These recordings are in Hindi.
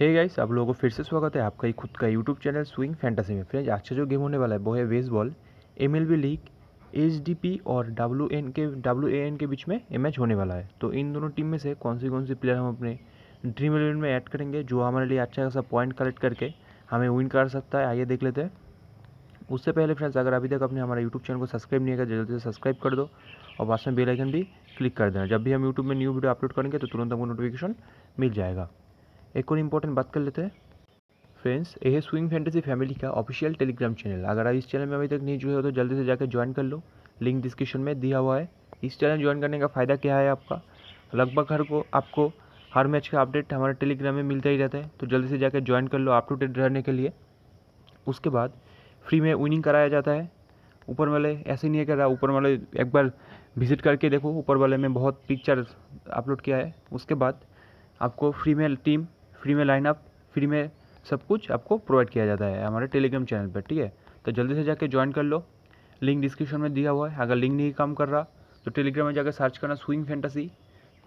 हे hey गाइस आप लोगों को फिर से स्वागत है आपका ही खुद का यूट्यूब चैनल स्विंग फैंटेसी में फ्रेंड्स आज का जो गेम होने वाला है वो है बेसबॉल एम लीग एच और डब्ल्यू के डब्ल्यू के बीच में एम मैच होने वाला है तो इन दोनों टीम में से कौन सी कौन सी प्लेयर हम अपने ड्रीम इलेवन में ऐड करेंगे जो हमारे लिए अच्छा खासा पॉइंट कलेक्ट करके हमें विन कर सकता है आइए देख लेते हैं उससे पहले फ्रेंड्स अगर अभी तक अपने हमारे यूट्यूब चैनल को सब्सक्राइब नहीं किया तो जल्दी से सब्सक्राइब कर दो और पास में बेलाइकन भी क्लिक कर देना जब भी हम यूट्यूब में न्यू वीडियो अपलोड करेंगे तो तुरंत हमको नोटिफिकेशन मिल जाएगा एक और इम्पोर्टेंट बात कर लेते हैं फ्रेंड्स ये है स्विंग फैंटेसी फैमिली का ऑफिशियल टेलीग्राम चैनल अगर आप इस चैनल में अभी तक नहीं जुड़े हो तो जल्दी से जाकर ज्वाइन कर लो लिंक डिस्क्रिप्शन में दिया हुआ है इस चैनल ज्वाइन करने का फ़ायदा क्या है आपका लगभग हर को आपको हर मैच का अपडेट हमारे टेलीग्राम में मिलता ही रहता है तो जल्दी से जाकर ज्वाइन कर लो अप टू डेट रहने के लिए उसके बाद फ्री में विनिंग कराया जाता है ऊपर वाले ऐसे नहीं है कर रहा ऊपर वाले एक बार विजिट करके देखो ऊपर वाले में बहुत पिक्चर अपलोड किया है उसके बाद आपको फ्री में टीम फ्री में लाइनअप फ्री में सब कुछ आपको प्रोवाइड किया जाता है हमारे टेलीग्राम चैनल पर ठीक है तो जल्दी से जाके ज्वाइन कर लो लिंक डिस्क्रिप्शन में दिया हुआ है अगर लिंक नहीं काम कर रहा तो टेलीग्राम में जाकर सर्च करना स्विंग फैंटेसी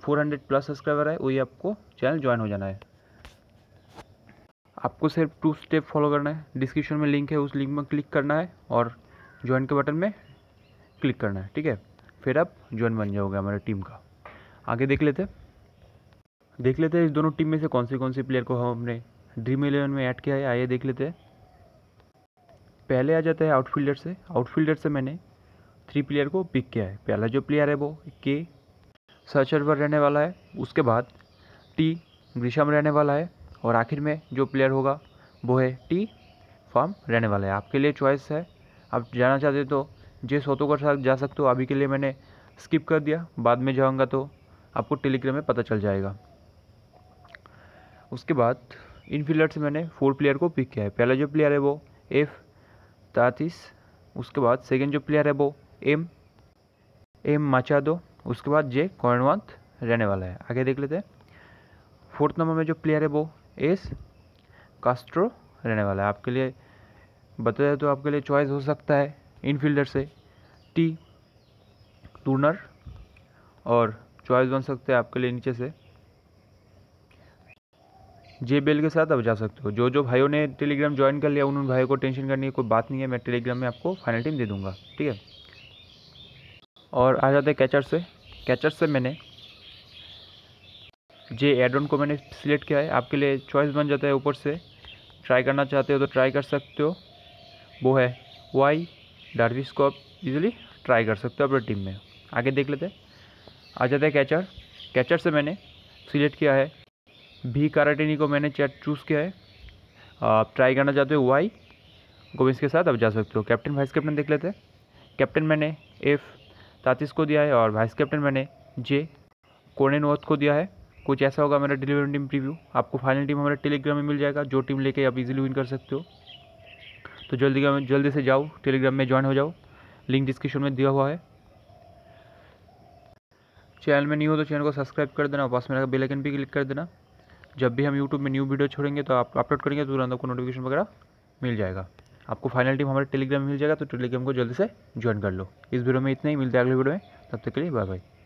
400 प्लस सब्सक्राइबर है वही आपको चैनल ज्वाइन हो जाना है आपको सिर्फ टू स्टेप फॉलो करना है डिस्क्रिप्शन में लिंक है उस लिंक में क्लिक करना है और ज्वाइन के बटन में क्लिक करना है ठीक है फिर आप ज्वाइन बन जाओगे हमारे टीम का आगे देख लेते हैं देख लेते हैं इस दोनों टीम में से कौन से कौन से प्लेयर को हमने ड्रीम इलेवन में ऐड किया है आइए देख लेते हैं पहले आ जाता है आउटफील्डर से आउटफील्डर से मैंने थ्री प्लेयर को पिक किया है पहला जो प्लेयर है वो के सचर पर रहने वाला है उसके बाद टी ग्रीषम रहने वाला है और आखिर में जो प्लेयर होगा वो है टी फॉर्म रहने वाला है आपके लिए चॉइस है आप जाना चाहते हो तो जे सोतो के साथ जा सकते हो अभी के लिए मैंने स्किप कर दिया बाद में जाऊँगा तो आपको टेलीग्राम में पता चल जाएगा उसके बाद इन फील्डर से मैंने फोर प्लेयर को पिक किया है पहला जो प्लेयर है वो एफ तातीस उसके बाद सेकेंड जो प्लेयर है वो एम एम माचादो उसके बाद जे कॉर्नवांत रहने वाला है आगे देख लेते हैं फोर्थ नंबर में जो प्लेयर है वो एस कास्ट्रो रहने वाला है आपके लिए बताया तो आपके लिए चॉइस हो सकता है इनफील्डर से टी टूर्नर और चॉइस बन सकते हैं आपके लिए नीचे से जे बेल के साथ आप जा सकते हो जो जो भाइयों ने टेलीग्राम ज्वाइन कर लिया उन उन भाइयों को टेंशन करने की कोई बात नहीं है मैं टेलीग्राम में आपको फाइनल टीम दे दूँगा ठीक है और आ जाते हैं कैचर से कैचर से मैंने जे एडोन को मैंने सिलेक्ट किया है आपके लिए चॉइस बन जाता है ऊपर से ट्राई करना चाहते हो तो ट्राई कर सकते हो वो है वाई डार्विस को आप इजिली ट्राई कर सकते हो अपने टीम में आगे देख लेते हैं आ जाते हैं कैचर कैचर से मैंने सिलेक्ट किया है भी काराटेनी को मैंने चैट चूज़ किया है आप ट्राई करना चाहते हो वाई गोविंद के साथ आप जा सकते हो कैप्टन वाइस कैप्टन देख लेते हैं कैप्टन मैंने एफ तातीस को दिया है और वाइस कैप्टन मैंने जे कोने नोथ को दिया है कुछ ऐसा होगा मेरा डिलीवरी टीम प्रीव्यू आपको फाइनल टीम हमारे टेलीग्राम में मिल जाएगा जो टीम लेके आप इजीली विन कर सकते हो तो जल्दी जल्दी से जाओ टेलीग्राम में ज्वाइन हो जाओ लिंक डिस्क्रिप्शन में दिया हुआ है चैनल में नहीं हो तो चैनल को सब्सक्राइब कर देना और पास में बेलाइकन भी क्लिक कर देना जब भी हम यूट्यूब में न्यू वीडियो छोड़ेंगे तो आप अपलोड करेंगे तो तुरंत आपको नोटिफिकेशन वगैरह मिल जाएगा आपको फाइनल टीम हमारे टेलीग्राम मिल जाएगा तो टेलीग्राम को जल्दी से ज्वाइन कर लो इस वीडियो में इतना ही मिलता है अगले वीडियो में तब तक के लिए बाय बाय